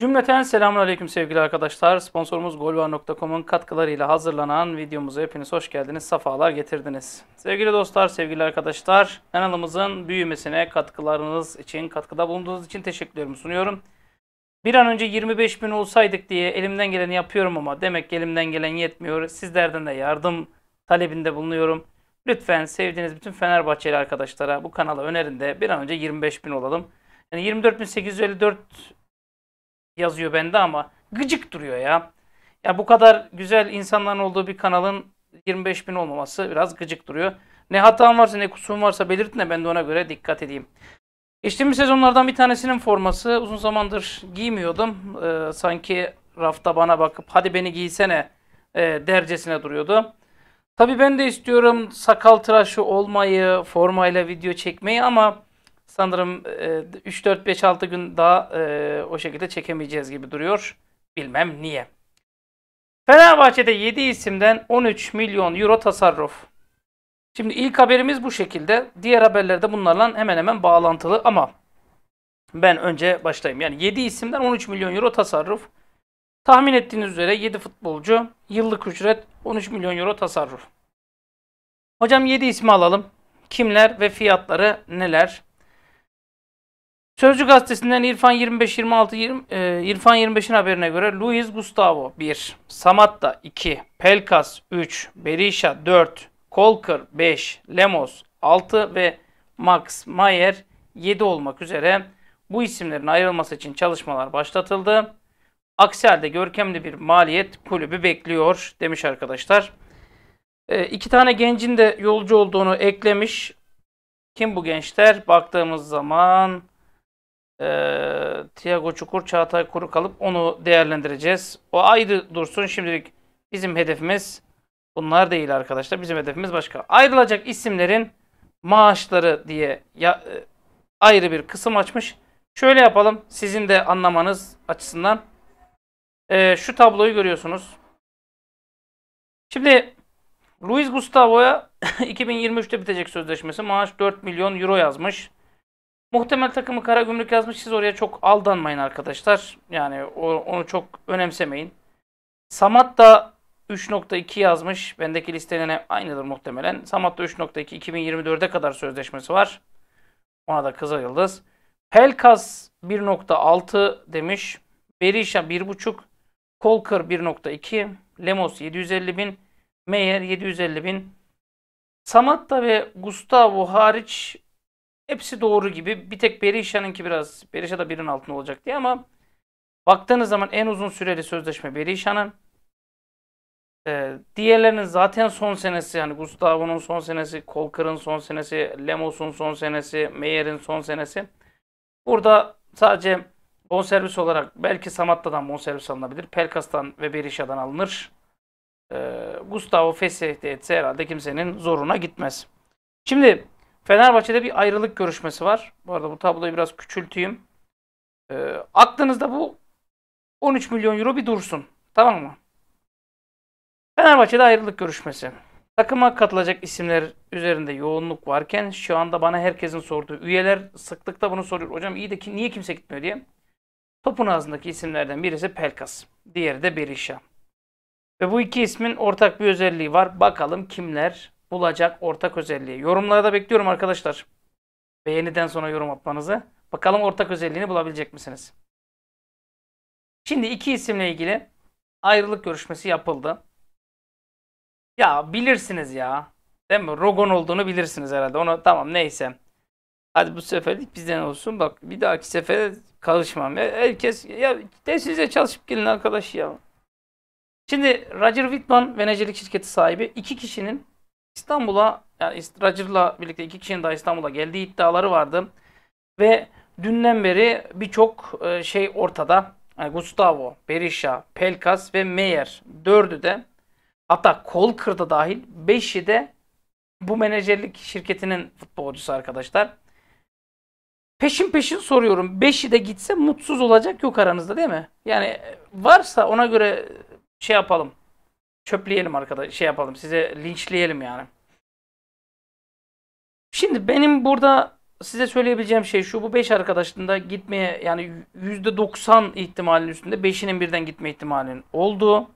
Cümleten selamun aleyküm sevgili arkadaşlar. Sponsorumuz golvar.com'un katkılarıyla hazırlanan videomuza hepiniz hoş geldiniz, safalar getirdiniz. Sevgili dostlar, sevgili arkadaşlar, kanalımızın büyümesine katkılarınız için, katkıda bulunduğunuz için teşekkürlerimi sunuyorum. Bir an önce 25 bin olsaydık diye elimden geleni yapıyorum ama demek ki elimden gelen yetmiyor. Sizlerden de yardım talebinde bulunuyorum. Lütfen sevdiğiniz bütün Fenerbahçeli arkadaşlara bu kanala önerin de bir an önce 25 bin olalım. Yani 24.854 yazıyor bende ama gıcık duruyor ya. Ya bu kadar güzel insanların olduğu bir kanalın 25 bin olmaması biraz gıcık duruyor. Ne hatam varsa ne kusurum varsa belirtin de ben de ona göre dikkat edeyim. Geçtiğimiz sezonlardan bir tanesinin forması uzun zamandır giymiyordum. Ee, sanki rafta bana bakıp hadi beni giysene e, dercesine duruyordu. Tabi ben de istiyorum sakal tıraşı olmayı, formayla video çekmeyi ama sanırım 3, 4, 5, 6 gün daha e, o şekilde çekemeyeceğiz gibi duruyor. Bilmem niye. Fenerbahçe'de 7 isimden 13 milyon euro tasarruf. Şimdi ilk haberimiz bu şekilde. Diğer haberler de bunlarla hemen hemen bağlantılı ama ben önce başlayayım. Yani 7 isimden 13 milyon euro tasarruf. Tahmin ettiğiniz üzere 7 futbolcu yıllık ücret 13 milyon euro tasarruf. Hocam 7 ismi alalım. Kimler ve fiyatları neler? Sözcü gazetesinden İrfan 25 26 20 e, İrfan 25'in haberine göre Luis Gustavo 1, Samatta 2, Pelkas 3, Berisha 4, Kolker 5, Lemos 6 ve Max Mayer 7 olmak üzere bu isimlerin ayrılması için çalışmalar başlatıldı. Aksi halde görkemli bir maliyet kulübü bekliyor demiş arkadaşlar. E, iki tane gencin de yolcu olduğunu eklemiş. Kim bu gençler? Baktığımız zaman e, ee, Tiago Çukur, Çağatay Kuru kalıp onu değerlendireceğiz. O ayrı dursun şimdilik bizim hedefimiz bunlar değil arkadaşlar. Bizim hedefimiz başka. Ayrılacak isimlerin maaşları diye ya, e, ayrı bir kısım açmış. Şöyle yapalım sizin de anlamanız açısından. E, şu tabloyu görüyorsunuz. Şimdi Luis Gustavo'ya 2023'te bitecek sözleşmesi maaş 4 milyon euro yazmış. Muhtemel takımı kara gümrük yazmış. Siz oraya çok aldanmayın arkadaşlar. Yani onu çok önemsemeyin. Samat da 3.2 yazmış. Bendeki listenin aynıdır muhtemelen. Samat da 3.2 2024'e kadar sözleşmesi var. Ona da Kızıl Yıldız. Pelkas 1.6 demiş. Berisha 1.5. Kolkır 1.2. Lemos 750 bin. Meyer 750 bin. Samatta ve Gustavo hariç hepsi doğru gibi. Bir tek Berisha'nınki biraz Berisha da birinin altında olacak diye ama baktığınız zaman en uzun süreli sözleşme Berisha'nın. Ee, diğerlerinin zaten son senesi yani Gustavo'nun son senesi, Kolkır'ın son senesi, Lemos'un son senesi, Meyer'in son senesi. Burada sadece bonservis olarak belki Samatta'dan bonservis alınabilir. Pelkas'tan ve Berisha'dan alınır. Ee, Gustavo fesih etse herhalde kimsenin zoruna gitmez. Şimdi Fenerbahçe'de bir ayrılık görüşmesi var. Bu arada bu tabloyu biraz küçülteyim. E, aklınızda bu 13 milyon euro bir dursun. Tamam mı? Fenerbahçe'de ayrılık görüşmesi. Takıma katılacak isimler üzerinde yoğunluk varken şu anda bana herkesin sorduğu üyeler sıklıkla bunu soruyor. Hocam iyi de ki, niye kimse gitmiyor diye. Topun ağzındaki isimlerden birisi Pelkas. Diğeri de Berisha. Ve bu iki ismin ortak bir özelliği var. Bakalım kimler bulacak ortak özelliği. Yorumlara da bekliyorum arkadaşlar. Beğeniden sonra yorum atmanızı. Bakalım ortak özelliğini bulabilecek misiniz? Şimdi iki isimle ilgili ayrılık görüşmesi yapıldı. Ya bilirsiniz ya. Değil mi? Rogon olduğunu bilirsiniz herhalde. Onu tamam neyse. Hadi bu seferlik bizden olsun. Bak bir dahaki sefere karışmam. Ya, herkes ya dersinize çalışıp gelin arkadaş ya. Şimdi Roger Whitman menajerlik şirketi sahibi iki kişinin İstanbul'a yani Racır'la birlikte iki kişinin daha İstanbul'a geldiği iddiaları vardı. Ve dünden beri birçok e, şey ortada. Yani Gustavo, Berisha, Pelkas ve Meyer dördü de hatta Kolkır'da dahil beşi de bu menajerlik şirketinin futbolcusu arkadaşlar. Peşin peşin soruyorum. Beşi de gitse mutsuz olacak yok aranızda değil mi? Yani varsa ona göre şey yapalım çöpleyelim arkada, şey yapalım size linçleyelim yani. Şimdi benim burada size söyleyebileceğim şey şu bu 5 arkadaşında gitmeye yani %90 ihtimalin üstünde 5'inin birden gitme ihtimalinin olduğu.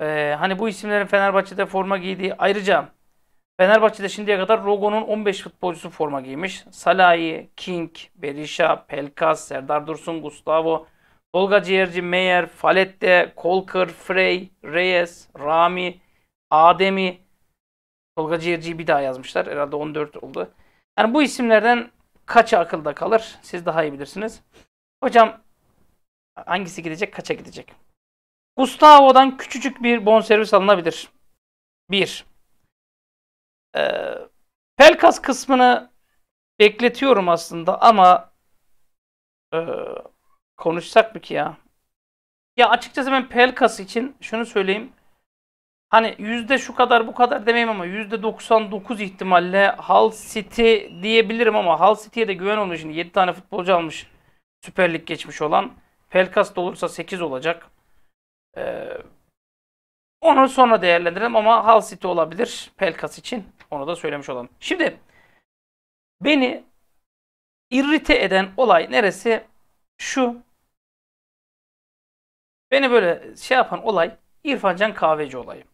Ee, hani bu isimlerin Fenerbahçe'de forma giydiği ayrıca Fenerbahçe'de şimdiye kadar Rogo'nun 15 futbolcusu forma giymiş. Salahi, King, Berisha, Pelkas, Serdar Dursun, Gustavo, Tolga Ciğerci, Meyer, Falette, Kolkır, Frey, Reyes, Rami, Ademi. Tolga Ciğerci'yi bir daha yazmışlar. Herhalde 14 oldu. Yani bu isimlerden kaçı akılda kalır? Siz daha iyi bilirsiniz. Hocam hangisi gidecek, kaça gidecek? Gustavo'dan küçücük bir bonservis alınabilir. 1. Ee, Pelkas kısmını bekletiyorum aslında ama e, Konuşsak mı ki ya? Ya açıkçası ben Pelkas için şunu söyleyeyim. Hani yüzde şu kadar bu kadar demeyeyim ama yüzde 99 ihtimalle Hal City diyebilirim ama Hal City'ye de güven olmuyor şimdi. 7 tane futbolcu almış Süper Lig geçmiş olan. Pelkas da olursa 8 olacak. Ee, onu sonra değerlendirelim ama Hal City olabilir Pelkas için. Onu da söylemiş olan. Şimdi beni irrite eden olay neresi? Şu Beni böyle şey yapan olay İrfancan Kahveci olayı.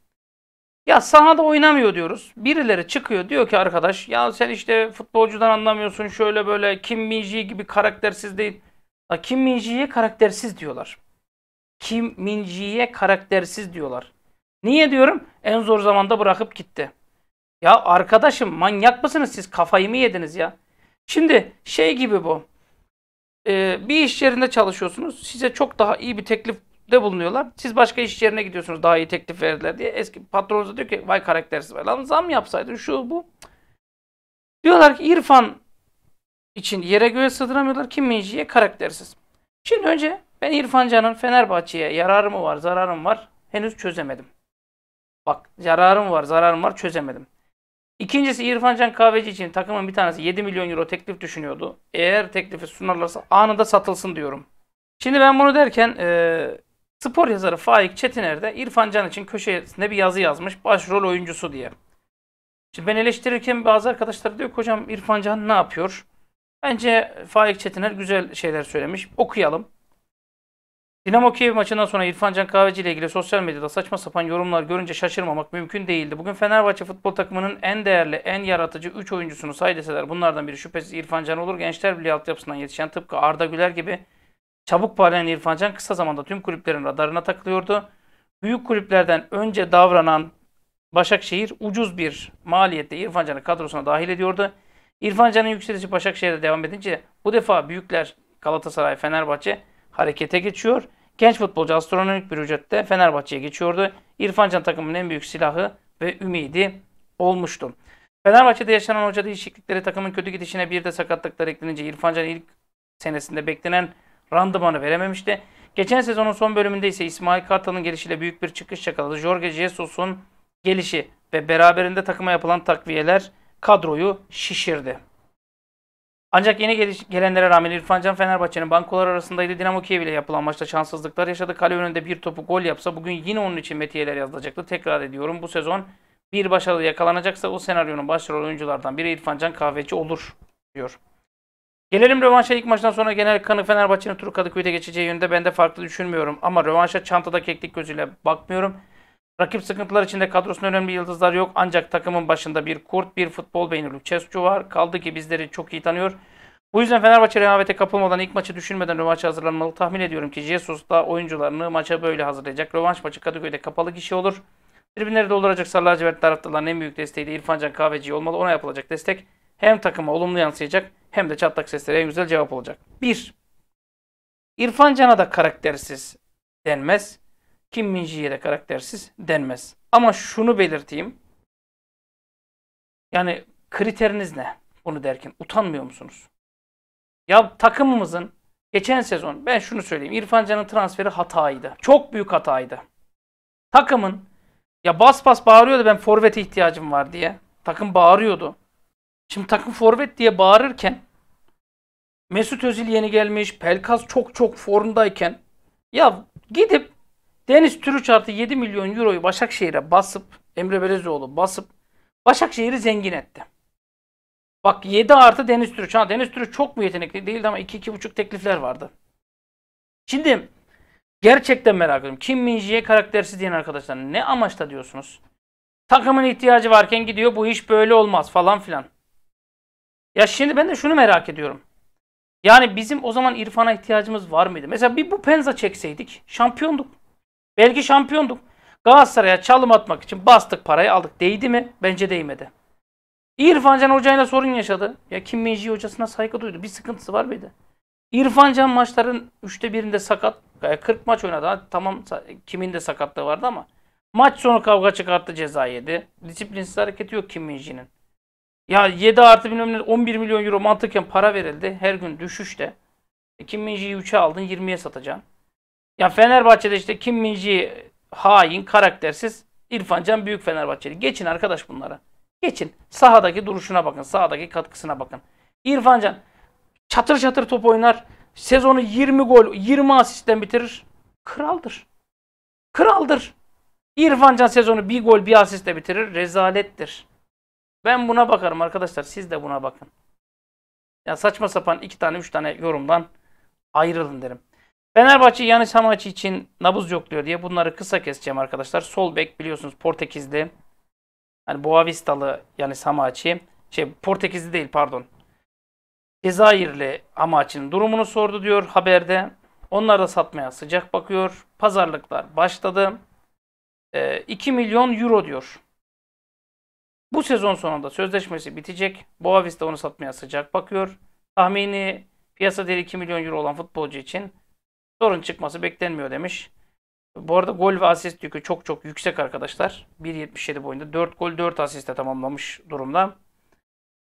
Ya sahada oynamıyor diyoruz. Birileri çıkıyor diyor ki arkadaş ya sen işte futbolcudan anlamıyorsun şöyle böyle Kim Minji gibi karaktersiz değil. Ha, Kim Minji'ye karaktersiz diyorlar. Kim Minji'ye karaktersiz diyorlar. Niye diyorum? En zor zamanda bırakıp gitti. Ya arkadaşım manyak mısınız siz? Kafayı mı yediniz ya? Şimdi şey gibi bu. Ee, bir iş yerinde çalışıyorsunuz. Size çok daha iyi bir teklif de bulunuyorlar. Siz başka iş yerine gidiyorsunuz daha iyi teklif verdiler diye. Eski patronunuza diyor ki vay karaktersiz var. Lan zam yapsaydın şu bu. Diyorlar ki İrfan için yere göğe sığdıramıyorlar. Kim Minci'ye karaktersiz. Şimdi önce ben İrfan Can'ın Fenerbahçe'ye yararı mı var zararı mı var henüz çözemedim. Bak yararım var zararım var çözemedim. İkincisi İrfan Can Kahveci için takımın bir tanesi 7 milyon euro teklif düşünüyordu. Eğer teklifi sunarlarsa anında satılsın diyorum. Şimdi ben bunu derken Spor yazarı Faik Çetiner de İrfan Can için köşesinde bir yazı yazmış. Başrol oyuncusu diye. Şimdi ben eleştirirken bazı arkadaşlar diyor ki hocam İrfan Can ne yapıyor? Bence Faik Çetiner güzel şeyler söylemiş. Okuyalım. Dinamo Kiev maçından sonra İrfan Can Kahveci ile ilgili sosyal medyada saçma sapan yorumlar görünce şaşırmamak mümkün değildi. Bugün Fenerbahçe futbol takımının en değerli, en yaratıcı 3 oyuncusunu say deseler bunlardan biri şüphesiz İrfan Can olur. Gençler Birliği altyapısından yetişen tıpkı Arda Güler gibi Çabuk parlayan İrfancan kısa zamanda tüm kulüplerin radarına takılıyordu. Büyük kulüplerden önce davranan Başakşehir ucuz bir maliyette İrfancanı kadrosuna dahil ediyordu. İrfancanın yükselişi Başakşehir'de devam edince bu defa büyükler Galatasaray, Fenerbahçe harekete geçiyor. Genç futbolcu astronomik bir ücrette Fenerbahçe'ye geçiyordu. İrfan Can takımın en büyük silahı ve ümidi olmuştu. Fenerbahçe'de yaşanan hoca değişiklikleri takımın kötü gidişine bir de sakatlıklar eklenince İrfan ilk senesinde beklenen randımanı verememişti. Geçen sezonun son bölümünde ise İsmail Kartal'ın gelişiyle büyük bir çıkış yakaladı. Jorge Jesus'un gelişi ve beraberinde takıma yapılan takviyeler kadroyu şişirdi. Ancak yeni geliş, gelenlere rağmen İrfan Can Fenerbahçe'nin bankolar arasındaydı. Dinamo Kiev ile yapılan maçta şanssızlıklar yaşadı. Kale önünde bir topu gol yapsa bugün yine onun için metiyeler yazılacaktı. Tekrar ediyorum bu sezon bir başarılı yakalanacaksa o senaryonun başrol oyunculardan biri İrfan Can Kahveci olur diyor. Gelelim rövanşa ilk maçtan sonra genel kanı Fenerbahçe'nin turu Kadıköy'de geçeceği yönünde ben de farklı düşünmüyorum. Ama rövanşa çantada keklik gözüyle bakmıyorum. Rakip sıkıntılar içinde kadrosunda önemli yıldızlar yok. Ancak takımın başında bir kurt, bir futbol beyni Lucescu var. Kaldı ki bizleri çok iyi tanıyor. Bu yüzden Fenerbahçe rehavete kapılmadan ilk maçı düşünmeden rövanşa hazırlanmalı. Tahmin ediyorum ki Jesus da oyuncularını maça böyle hazırlayacak. Rövanş maçı Kadıköy'de kapalı kişi olur. Tribünleri dolduracak Sarı Lacivert taraftarların en büyük desteği de İrfan Can Kahveci olmalı. Ona yapılacak destek hem takıma olumlu yansıyacak hem de çatlak seslere en güzel cevap olacak. 1. İrfan Can'a da karaktersiz denmez. Kim Minji'ye de karaktersiz denmez. Ama şunu belirteyim. Yani kriteriniz ne? Bunu derken utanmıyor musunuz? Ya takımımızın geçen sezon ben şunu söyleyeyim. İrfan Can'ın transferi hataydı. Çok büyük hataydı. Takımın ya bas bas bağırıyordu ben forvet ihtiyacım var diye. Takım bağırıyordu. Şimdi takım forvet diye bağırırken Mesut Özil yeni gelmiş. Pelkas çok çok formdayken ya gidip Deniz Türüç artı 7 milyon euroyu Başakşehir'e basıp Emre Belezoğlu basıp Başakşehir'i zengin etti. Bak 7 artı Deniz Türüç. Ha, Deniz Türüç çok mu yetenekli değildi ama 2-2,5 teklifler vardı. Şimdi gerçekten merak ediyorum. Kim Minji'ye karaktersiz diyen arkadaşlar ne amaçta diyorsunuz? Takımın ihtiyacı varken gidiyor bu iş böyle olmaz falan filan. Ya şimdi ben de şunu merak ediyorum. Yani bizim o zaman İrfan'a ihtiyacımız var mıydı? Mesela bir bu penza çekseydik şampiyonduk. Belki şampiyonduk. Galatasaray'a çalım atmak için bastık parayı aldık. Değdi mi? Bence değmedi. İrfan Can hocayla sorun yaşadı. Ya Kim Minji hocasına saygı duydu. Bir sıkıntısı var mıydı? İrfan Can maçların 3'te 1'inde sakat. 40 e, maç oynadı. Hadi tamam kimin de sakatlığı vardı ama. Maç sonu kavga çıkarttı ceza yedi. Disiplinsiz hareketi yok Kim Minji'nin. Ya 7 artı bilmem ne 11 milyon euro mantıken para verildi. Her gün düşüşte. E, Kim Minji'yi 3'e aldın 20'ye satacaksın. Ya Fenerbahçe'de işte Kim Minji hain, karaktersiz. İrfan Can Büyük Fenerbahçeli. Geçin arkadaş bunlara. Geçin. Sahadaki duruşuna bakın. Sahadaki katkısına bakın. İrfan Can çatır çatır top oynar. Sezonu 20 gol, 20 asistten bitirir. Kraldır. Kraldır. İrfan Can sezonu bir gol bir asistle bitirir. Rezalettir. Ben buna bakarım arkadaşlar. Siz de buna bakın. Ya saçma sapan iki tane üç tane yorumdan ayrılın derim. Fenerbahçe Yanis Hamaçi için nabız yok diyor diye bunları kısa keseceğim arkadaşlar. Sol bek biliyorsunuz Portekizli. Hani Boavistalı Yanis Hamaçi. Şey Portekizli değil pardon. Cezayirli Hamaçi'nin durumunu sordu diyor haberde. Onlar da satmaya sıcak bakıyor. Pazarlıklar başladı. E, ee, 2 milyon euro diyor. Bu sezon sonunda sözleşmesi bitecek. Boavista de onu satmaya sıcak bakıyor. Tahmini piyasa değeri 2 milyon euro olan futbolcu için sorun çıkması beklenmiyor demiş. Bu arada gol ve asist yükü çok çok yüksek arkadaşlar. 1.77 boyunda 4 gol 4 asiste tamamlamış durumda.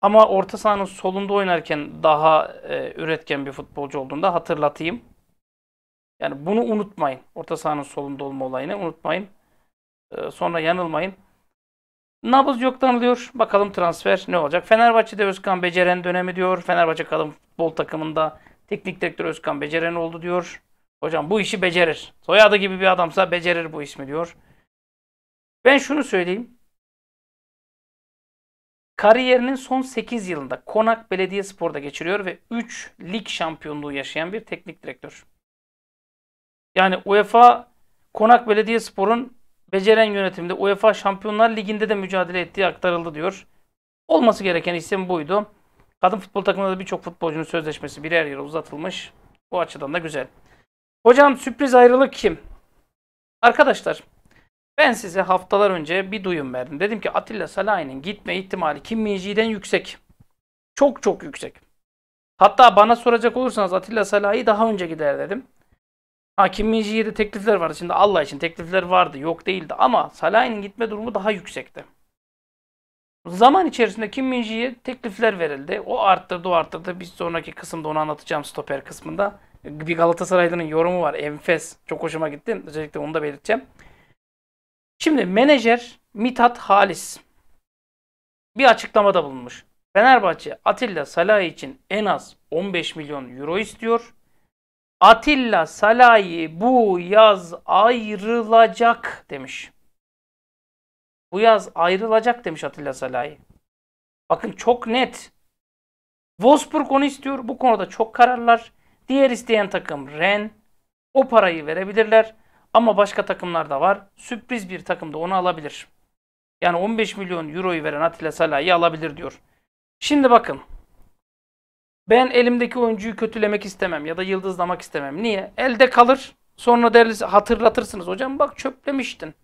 Ama orta sahanın solunda oynarken daha e, üretken bir futbolcu olduğunda hatırlatayım. Yani bunu unutmayın. Orta sahanın solunda olma olayını unutmayın. E, sonra yanılmayın. Nabız yoktan alıyor. Bakalım transfer ne olacak? Fenerbahçe'de Özkan Beceren dönemi diyor. Fenerbahçe kalın futbol takımında teknik direktör Özkan Beceren oldu diyor. Hocam bu işi becerir. Soyadı gibi bir adamsa becerir bu ismi diyor. Ben şunu söyleyeyim. Kariyerinin son 8 yılında Konak Belediyespor'da geçiriyor ve 3 lig şampiyonluğu yaşayan bir teknik direktör. Yani UEFA Konak Belediyespor'un Beceren yönetimde UEFA Şampiyonlar Ligi'nde de mücadele ettiği aktarıldı diyor. Olması gereken isim buydu. Kadın futbol takımında da birçok futbolcunun sözleşmesi birer yere uzatılmış. Bu açıdan da güzel. Hocam sürpriz ayrılık kim? Arkadaşlar ben size haftalar önce bir duyum verdim. Dedim ki Atilla Salahi'nin gitme ihtimali Kim Minji'den yüksek. Çok çok yüksek. Hatta bana soracak olursanız Atilla Salahi daha önce gider dedim. Ha Kim de teklifler vardı. Şimdi Allah için teklifler vardı. Yok değildi. Ama Salah'ın gitme durumu daha yüksekti. Zaman içerisinde Kim Minji'ye teklifler verildi. O arttırdı, o arttırdı. Bir sonraki kısımda onu anlatacağım stoper kısmında. Bir Galatasaraylı'nın yorumu var. Enfes. Çok hoşuma gitti. Özellikle onu da belirteceğim. Şimdi menajer Mitat Halis bir açıklamada bulunmuş. Fenerbahçe Atilla Salah için en az 15 milyon euro istiyor. Atilla Salayi bu yaz ayrılacak demiş. Bu yaz ayrılacak demiş Atilla Salayi. Bakın çok net. Wolfsburg onu istiyor. Bu konuda çok kararlar. Diğer isteyen takım Ren. O parayı verebilirler. Ama başka takımlar da var. Sürpriz bir takım da onu alabilir. Yani 15 milyon euroyu veren Atilla Salayi alabilir diyor. Şimdi bakın. Ben elimdeki oyuncuyu kötülemek istemem ya da yıldızlamak istemem. Niye? Elde kalır. Sonra deriz hatırlatırsınız. Hocam bak çöplemiştin.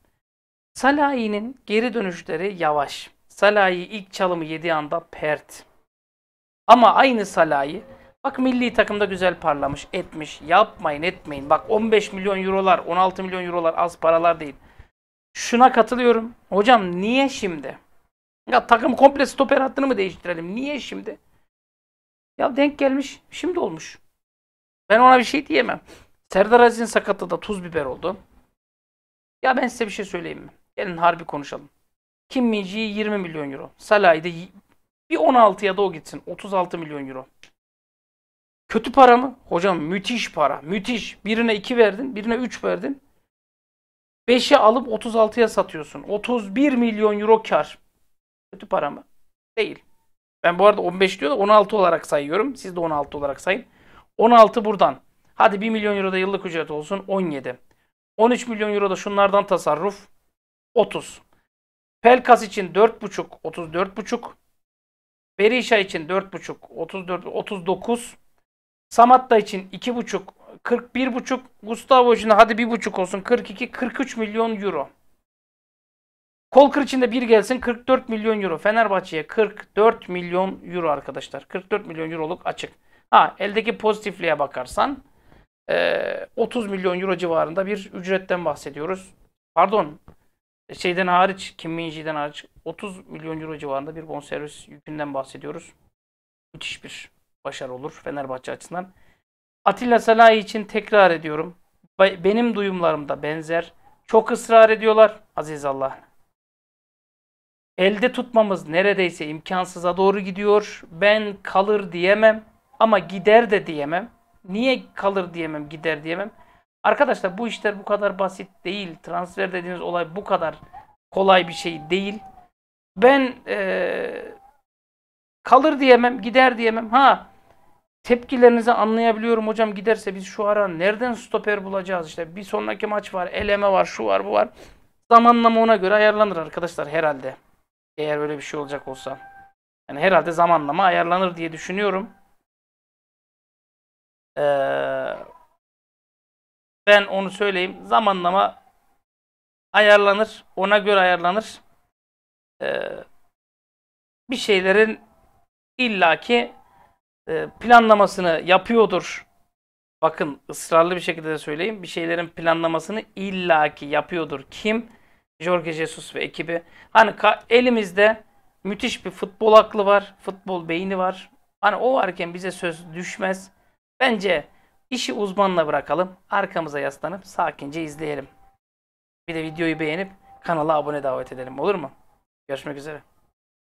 Salahi'nin geri dönüşleri yavaş. Salahi ilk çalımı yediği anda pert. Ama aynı Salahi bak milli takımda güzel parlamış etmiş. Yapmayın etmeyin. Bak 15 milyon eurolar 16 milyon eurolar az paralar değil. Şuna katılıyorum. Hocam niye şimdi? Ya takım komple stoper hattını mı değiştirelim? Niye şimdi? Ya denk gelmiş. Şimdi olmuş. Ben ona bir şey diyemem. Serdar Aziz'in sakatlığı da tuz biber oldu. Ya ben size bir şey söyleyeyim mi? Gelin harbi konuşalım. Kim Minci'yi 20 milyon euro. Salah'ı da bir 16 ya da o gitsin. 36 milyon euro. Kötü para mı? Hocam müthiş para. Müthiş. Birine 2 verdin, birine 3 verdin. 5'e alıp 36'ya satıyorsun. 31 milyon euro kar. Kötü para mı? Değil. Ben bu arada 15 diyor da 16 olarak sayıyorum. Siz de 16 olarak sayın. 16 buradan. Hadi 1 milyon euro da yıllık ücret olsun 17. 13 milyon euro da şunlardan tasarruf 30. Pelkas için 4,5 34,5. Berisha için 4,5 34 39. Samatta için 2,5 41,5. Gustavo için hadi 1,5 olsun 42 43 milyon euro. Kolkır içinde bir gelsin 44 milyon euro. Fenerbahçe'ye 44 milyon euro arkadaşlar. 44 milyon euroluk açık. Ha eldeki pozitifliğe bakarsan 30 milyon euro civarında bir ücretten bahsediyoruz. Pardon şeyden hariç, Kim Minji'den hariç 30 milyon euro civarında bir bonservis yükünden bahsediyoruz. Müthiş bir başarı olur Fenerbahçe açısından. Atilla Salahi için tekrar ediyorum. Benim duyumlarım da benzer. Çok ısrar ediyorlar. Aziz Allah. Elde tutmamız neredeyse imkansıza doğru gidiyor. Ben kalır diyemem ama gider de diyemem. Niye kalır diyemem, gider diyemem? Arkadaşlar bu işler bu kadar basit değil. Transfer dediğiniz olay bu kadar kolay bir şey değil. Ben ee, kalır diyemem, gider diyemem. Ha tepkilerinizi anlayabiliyorum hocam giderse biz şu ara nereden stoper bulacağız işte bir sonraki maç var eleme var şu var bu var zamanlama ona göre ayarlanır arkadaşlar herhalde. Eğer böyle bir şey olacak olsa. Yani herhalde zamanlama ayarlanır diye düşünüyorum. Ee, ben onu söyleyeyim. Zamanlama ayarlanır. Ona göre ayarlanır. Ee, bir şeylerin illaki e, planlamasını yapıyordur. Bakın ısrarlı bir şekilde de söyleyeyim. Bir şeylerin planlamasını illaki yapıyordur. Kim? Jorge Jesus ve ekibi. Hani elimizde müthiş bir futbol aklı var, futbol beyni var. Hani o varken bize söz düşmez. Bence işi uzmanla bırakalım. Arkamıza yaslanıp sakince izleyelim. Bir de videoyu beğenip kanala abone davet edelim olur mu? Görüşmek üzere.